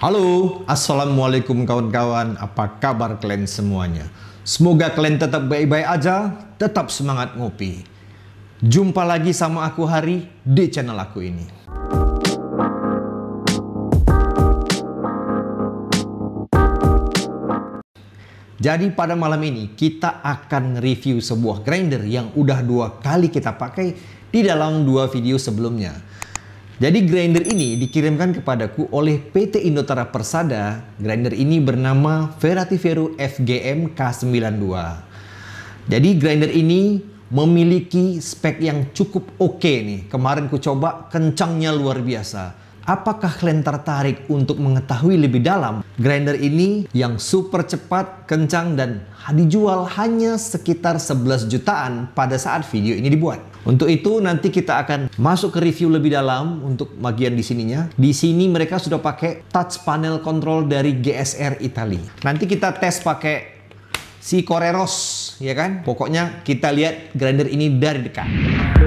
Halo, Assalamualaikum kawan-kawan, apa kabar kalian semuanya? Semoga kalian tetap baik-baik aja, tetap semangat ngopi. Jumpa lagi sama aku Hari di channel aku ini. Jadi pada malam ini kita akan review sebuah grinder yang udah dua kali kita pakai di dalam dua video sebelumnya. Jadi grinder ini dikirimkan kepadaku oleh PT Indotara Persada. Grinder ini bernama Verativero FGM K92. Jadi grinder ini memiliki spek yang cukup oke okay nih. Kemarin ku coba kencangnya luar biasa. Apakah kalian tertarik untuk mengetahui lebih dalam grinder ini yang super cepat, kencang, dan dijual hanya sekitar 11 jutaan pada saat video ini dibuat? Untuk itu nanti kita akan masuk ke review lebih dalam untuk bagian di sininya. Di sini mereka sudah pakai touch panel control dari GSR Italy. Nanti kita tes pakai si Coreros, ya kan? Pokoknya kita lihat grinder ini dari dekat.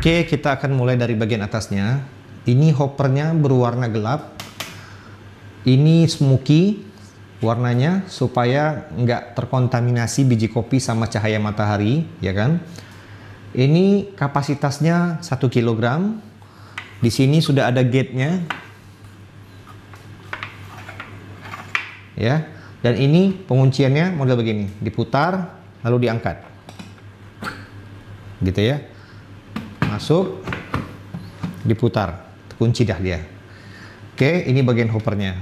Oke, okay, kita akan mulai dari bagian atasnya. Ini hoppernya berwarna gelap. Ini smoky warnanya supaya nggak terkontaminasi biji kopi sama cahaya matahari, ya kan? Ini kapasitasnya 1 kg. Di sini sudah ada gate-nya. Ya. Dan ini pengunciannya model begini, diputar lalu diangkat. Gitu ya masuk diputar kunci dah dia oke ini bagian hoppernya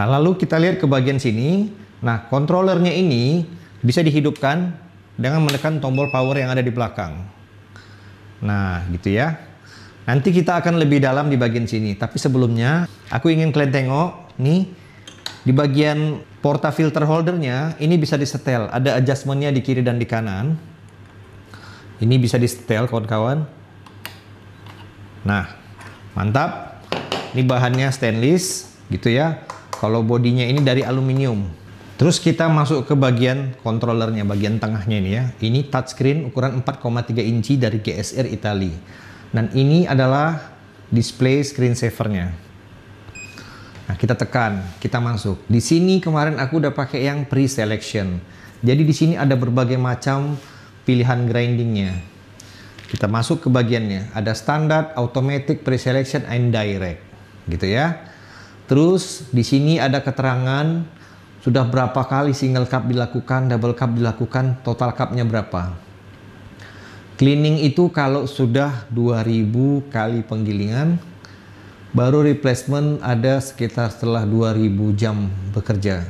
nah lalu kita lihat ke bagian sini nah kontrolernya ini bisa dihidupkan dengan menekan tombol power yang ada di belakang nah gitu ya nanti kita akan lebih dalam di bagian sini tapi sebelumnya aku ingin kalian tengok nih di bagian porta filter holdernya ini bisa disetel ada adjustmentnya di kiri dan di kanan ini bisa disetel kawan-kawan Nah, mantap. Ini bahannya stainless gitu ya. Kalau bodinya ini dari aluminium. Terus kita masuk ke bagian kontrolernya, bagian tengahnya ini ya. Ini touchscreen ukuran 4,3 inci dari GSR Italy. Dan ini adalah display screen screensavernya. Nah, kita tekan, kita masuk. Di sini kemarin aku udah pakai yang pre-selection. Jadi di sini ada berbagai macam pilihan grindingnya. Kita masuk ke bagiannya. Ada standar automatic preselection and direct. Gitu ya. Terus di sini ada keterangan sudah berapa kali single cup dilakukan, double cup dilakukan, total cupnya berapa. Cleaning itu kalau sudah 2000 kali penggilingan, baru replacement ada sekitar setelah 2000 jam bekerja.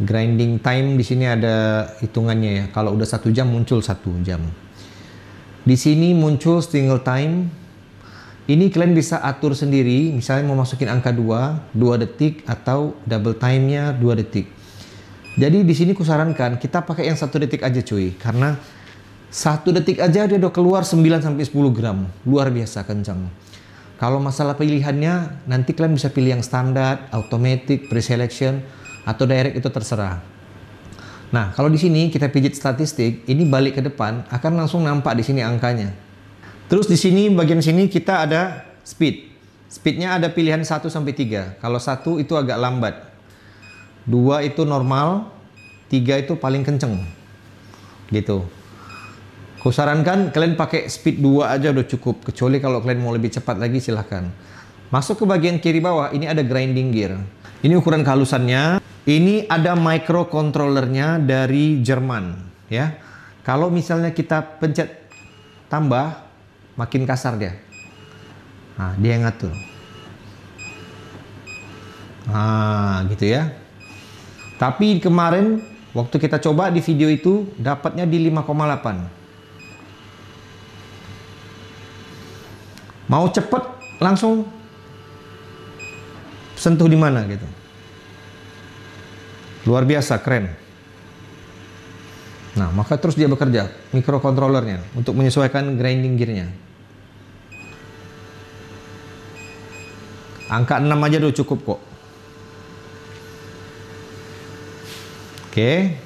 Grinding time di sini ada hitungannya ya. Kalau udah satu jam muncul satu jam. Di sini muncul single time. Ini kalian bisa atur sendiri, misalnya mau masukin angka 2, 2 detik atau double time-nya 2 detik. Jadi di sini kusarankan kita pakai yang 1 detik aja cuy, karena 1 detik aja dia udah keluar 9 sampai 10 gram, luar biasa kencang. Kalau masalah pilihannya, nanti kalian bisa pilih yang standar, automatic, preselection, atau direct itu terserah. Nah, kalau di sini kita pijit statistik, ini balik ke depan akan langsung nampak di sini angkanya. Terus di sini bagian sini kita ada speed. Speednya ada pilihan 1 sampai 3. Kalau 1 itu agak lambat. 2 itu normal, 3 itu paling kenceng. Gitu. Kusarankan kalian pakai speed 2 aja udah cukup, kecuali kalau kalian mau lebih cepat lagi silahkan. Masuk ke bagian kiri bawah, ini ada grinding gear. Ini ukuran kehalusannya, ini ada microcontrollernya dari Jerman ya. Kalau misalnya kita pencet tambah, makin kasar dia. Nah, dia yang ngatur. Nah, gitu ya. Tapi kemarin waktu kita coba di video itu dapatnya di 5,8. Mau cepet langsung sentuh di mana gitu. Luar biasa, keren. Nah, maka terus dia bekerja mikrokontrolernya untuk menyesuaikan grinding gearnya. Angka 6 aja udah cukup kok. Oke.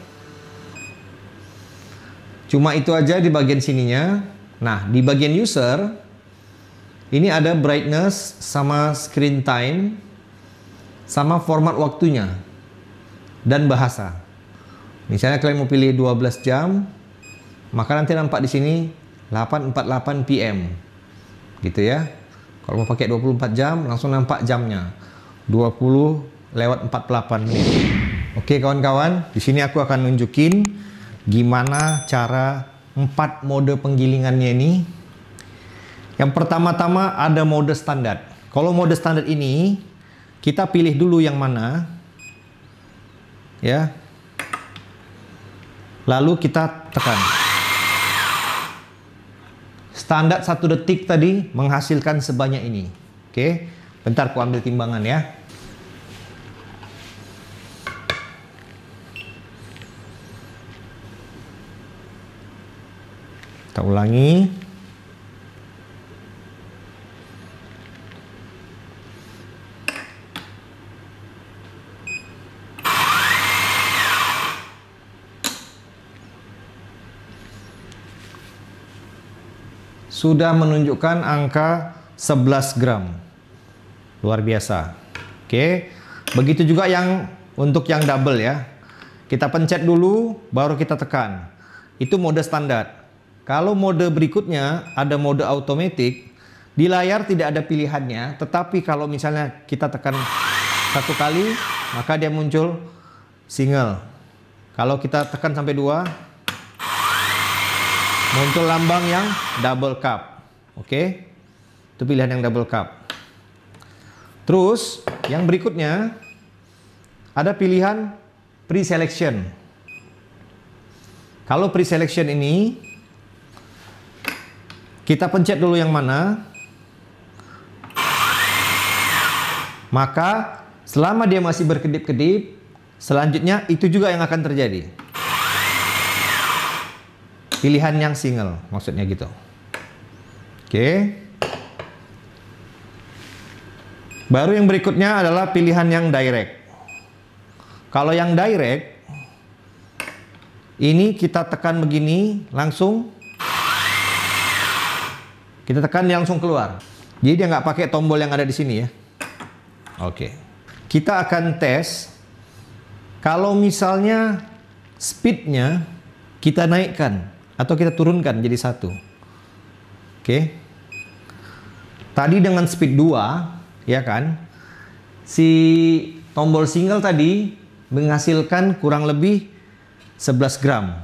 Cuma itu aja di bagian sininya. Nah, di bagian user ini ada brightness sama screen time sama format waktunya dan bahasa. Misalnya kalian mau pilih 12 jam, maka nanti nampak di sini 8.48 PM. Gitu ya. Kalau mau pakai 24 jam, langsung nampak jamnya. 20 lewat 48 menit. Oke kawan-kawan, di sini aku akan nunjukin gimana cara 4 mode penggilingannya ini. Yang pertama-tama ada mode standar. Kalau mode standar ini, kita pilih dulu yang mana ya. Lalu kita tekan. Standar satu detik tadi menghasilkan sebanyak ini. Oke, bentar aku ambil timbangan ya. Kita ulangi. sudah menunjukkan angka 11 gram. Luar biasa. Oke. Begitu juga yang untuk yang double ya. Kita pencet dulu baru kita tekan. Itu mode standar. Kalau mode berikutnya ada mode automatic, di layar tidak ada pilihannya, tetapi kalau misalnya kita tekan satu kali, maka dia muncul single. Kalau kita tekan sampai dua, muncul lambang yang double cup. Oke. Okay? Itu pilihan yang double cup. Terus yang berikutnya ada pilihan pre-selection. Kalau pre-selection ini kita pencet dulu yang mana maka selama dia masih berkedip-kedip selanjutnya itu juga yang akan terjadi Pilihan yang single, maksudnya gitu. Oke. Baru yang berikutnya adalah pilihan yang direct. Kalau yang direct, ini kita tekan begini, langsung kita tekan dia langsung keluar. Jadi dia nggak pakai tombol yang ada di sini ya. Oke. Kita akan tes kalau misalnya speednya kita naikkan atau kita turunkan jadi satu. Oke. Tadi dengan speed 2, ya kan? Si tombol single tadi menghasilkan kurang lebih 11 gram.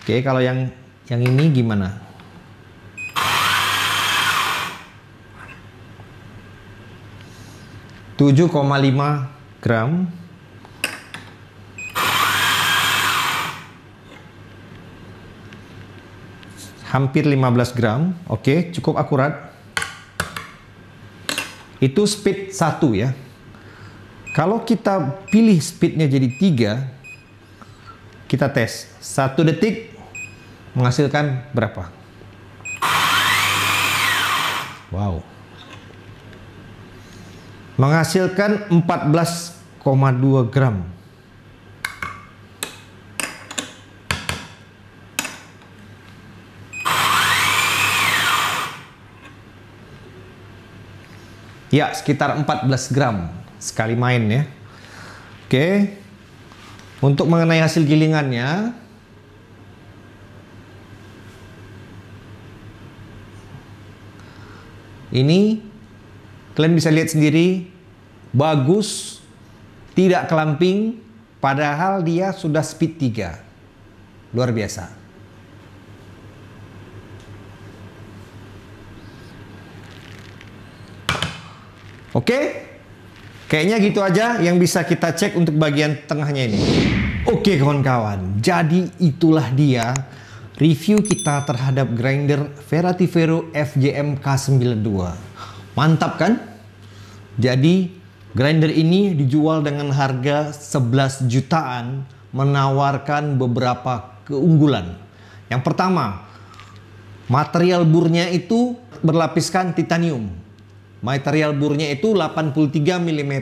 Oke, kalau yang yang ini gimana? Tujuh koma lima gram hampir 15 gram. Oke, okay, cukup akurat. Itu speed 1 ya. Kalau kita pilih speednya jadi 3, kita tes. 1 detik menghasilkan berapa? Wow. Menghasilkan 14,2 gram. Ya, sekitar 14 gram sekali main ya. Oke. Untuk mengenai hasil gilingannya ini kalian bisa lihat sendiri bagus tidak kelamping padahal dia sudah speed 3. Luar biasa. Oke? Okay? Kayaknya gitu aja yang bisa kita cek untuk bagian tengahnya ini. Oke okay, kawan-kawan, jadi itulah dia review kita terhadap grinder Verati FJM K92. Mantap kan? Jadi grinder ini dijual dengan harga 11 jutaan menawarkan beberapa keunggulan. Yang pertama, material burnya itu berlapiskan titanium Material burnya itu 83 mm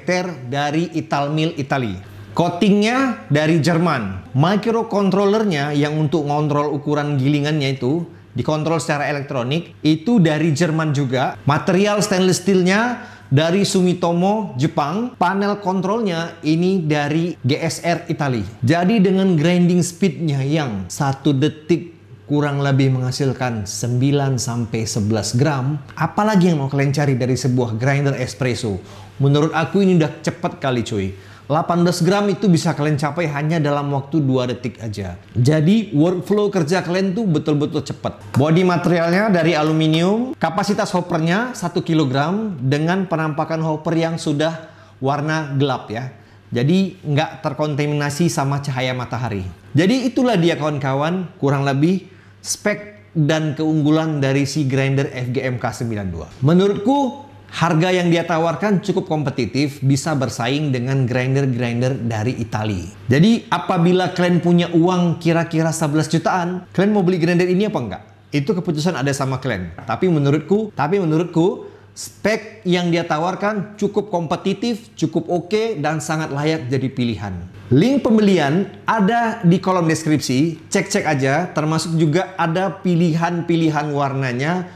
dari Italmil Itali. Coatingnya dari Jerman. Microcontrollernya yang untuk ngontrol ukuran gilingannya itu dikontrol secara elektronik itu dari Jerman juga. Material stainless steelnya dari Sumitomo, Jepang. Panel kontrolnya ini dari GSR Italia. Jadi dengan grinding speednya yang satu detik kurang lebih menghasilkan 9 sampai 11 gram, apalagi yang mau kalian cari dari sebuah grinder espresso? Menurut aku ini udah cepet kali cuy. 18 gram itu bisa kalian capai hanya dalam waktu 2 detik aja. Jadi workflow kerja kalian tuh betul-betul cepat. Body materialnya dari aluminium, kapasitas hoppernya 1 kg dengan penampakan hopper yang sudah warna gelap ya. Jadi nggak terkontaminasi sama cahaya matahari. Jadi itulah dia kawan-kawan kurang lebih spek dan keunggulan dari si grinder FGM K92. Menurutku harga yang dia tawarkan cukup kompetitif bisa bersaing dengan grinder-grinder dari Italia. Jadi apabila kalian punya uang kira-kira 11 jutaan, kalian mau beli grinder ini apa enggak? Itu keputusan ada sama kalian. Tapi menurutku, tapi menurutku Spek yang dia tawarkan cukup kompetitif, cukup oke, okay, dan sangat layak jadi pilihan. Link pembelian ada di kolom deskripsi, cek-cek aja, termasuk juga ada pilihan-pilihan warnanya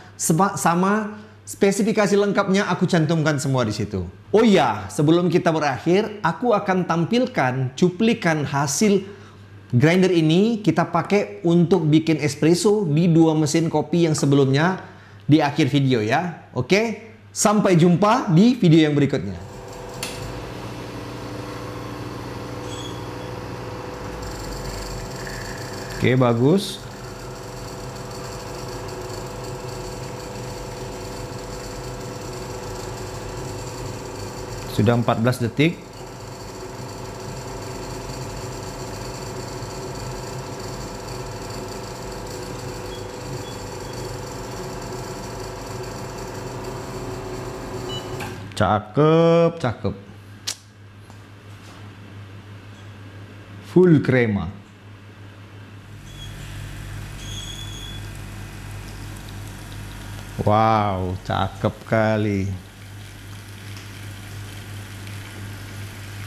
sama spesifikasi lengkapnya aku cantumkan semua di situ. Oh iya, sebelum kita berakhir, aku akan tampilkan cuplikan hasil grinder ini kita pakai untuk bikin espresso di dua mesin kopi yang sebelumnya di akhir video ya. Oke? Okay? Sampai jumpa di video yang berikutnya. Oke, bagus. Sudah 14 detik. Cakep, cakep. Full krema. Wow, cakep kali.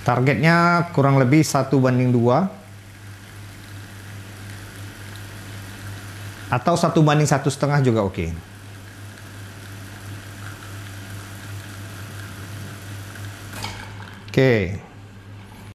Targetnya kurang lebih satu banding dua atau satu banding satu setengah juga oke. Okay. Okay.